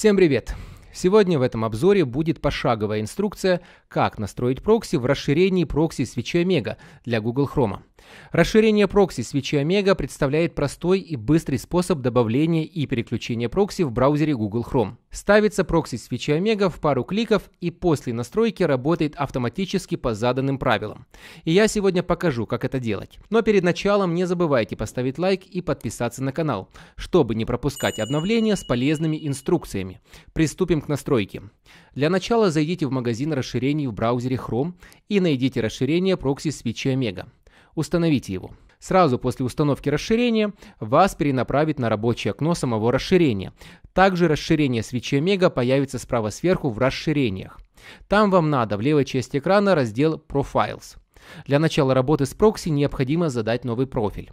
Всем привет! Сегодня в этом обзоре будет пошаговая инструкция, как настроить прокси в расширении прокси свечи Omega для Google Chrome. Расширение прокси свечи Omega представляет простой и быстрый способ добавления и переключения прокси в браузере Google Chrome. Ставится прокси свечи Omega в пару кликов и после настройки работает автоматически по заданным правилам. И я сегодня покажу, как это делать. Но перед началом не забывайте поставить лайк и подписаться на канал, чтобы не пропускать обновления с полезными инструкциями. Приступим к настройке. Для начала зайдите в магазин расширений в браузере Chrome и найдите расширение прокси свечи Omega установите его. Сразу после установки расширения вас перенаправит на рабочее окно самого расширения. Также расширение свечи Омега появится справа сверху в расширениях. Там вам надо в левой части экрана раздел Profiles. Для начала работы с прокси необходимо задать новый профиль.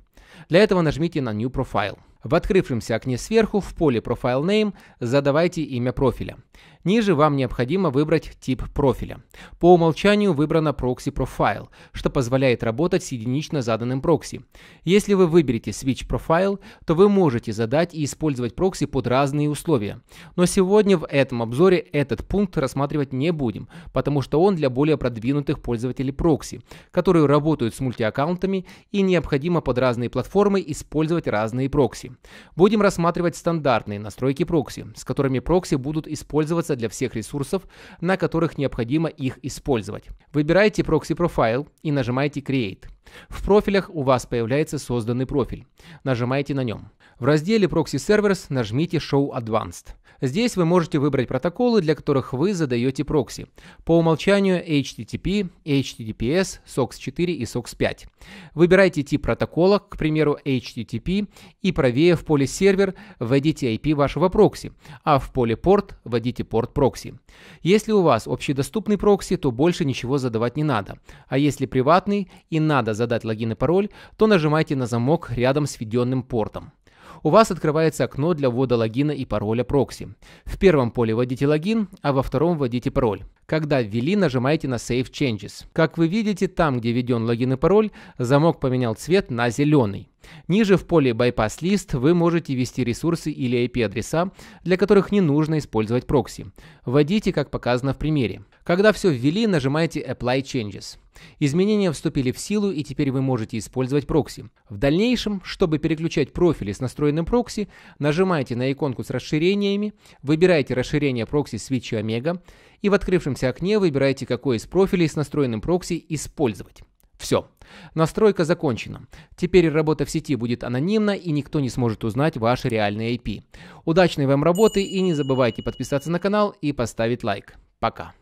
Для этого нажмите на New Profile. В открывшемся окне сверху в поле Profile Name задавайте имя профиля. Ниже вам необходимо выбрать тип профиля. По умолчанию выбрано Proxy Profile, что позволяет работать с единично заданным прокси. Если вы выберете Switch Profile, то вы можете задать и использовать прокси под разные условия. Но сегодня в этом обзоре этот пункт рассматривать не будем, потому что он для более продвинутых пользователей прокси, которые работают с мультиаккаунтами и необходимо под разные платформы использовать разные прокси. Будем рассматривать стандартные настройки прокси, с которыми прокси будут использоваться для всех ресурсов, на которых необходимо их использовать. Выбирайте прокси-профайл и нажимаете «Create». В профилях у вас появляется созданный профиль. Нажимаете на нем. В разделе Proxy Servers нажмите Show Advanced. Здесь вы можете выбрать протоколы, для которых вы задаете прокси. По умолчанию HTTP, HTTPS, SOX 4 и SOX 5. Выбирайте тип протокола, к примеру, HTTP, и правее в поле «Сервер» вводите IP вашего прокси, а в поле «Порт» вводите порт прокси. Если у вас общедоступный прокси, то больше ничего задавать не надо. А если приватный и надо задать логин и пароль, то нажимайте на замок рядом с введенным портом у вас открывается окно для ввода логина и пароля прокси. В первом поле вводите логин, а во втором вводите пароль когда ввели, нажимаете на Save Changes. Как вы видите, там, где введен логин и пароль, замок поменял цвет на зеленый. Ниже в поле Bypass List вы можете ввести ресурсы или IP-адреса, для которых не нужно использовать прокси. Вводите, как показано в примере. Когда все ввели, нажимаете Apply Changes. Изменения вступили в силу и теперь вы можете использовать прокси. В дальнейшем, чтобы переключать профили с настроенным прокси, нажимаете на иконку с расширениями, выбираете расширение прокси Switch Omega и в открывшемся открывшемся окне выбирайте какой из профилей с настроенным прокси использовать. Все. Настройка закончена. Теперь работа в сети будет анонимна и никто не сможет узнать ваш реальный IP. Удачной вам работы и не забывайте подписаться на канал и поставить лайк. Пока.